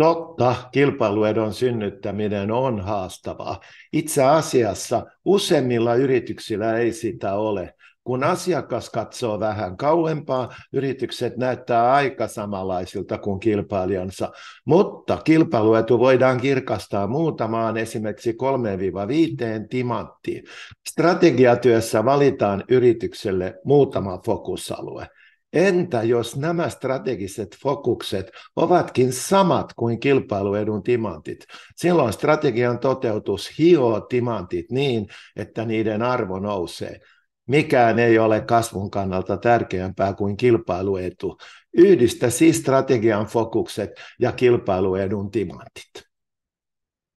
Totta, kilpailuedon synnyttäminen on haastavaa. Itse asiassa useimmilla yrityksillä ei sitä ole. Kun asiakas katsoo vähän kauempaa, yritykset näyttää aika samanlaisilta kuin kilpailijansa. Mutta kilpailuetu voidaan kirkastaa muutamaan esimerkiksi 3-5 timanttiin. Strategiatyössä valitaan yritykselle muutama fokusalue. Entä jos nämä strategiset fokukset ovatkin samat kuin kilpailuedun timantit? Silloin strategian toteutus hioo timantit niin, että niiden arvo nousee. Mikään ei ole kasvun kannalta tärkeämpää kuin kilpailuetu. Yhdistä siis strategian fokukset ja kilpailuedun timantit.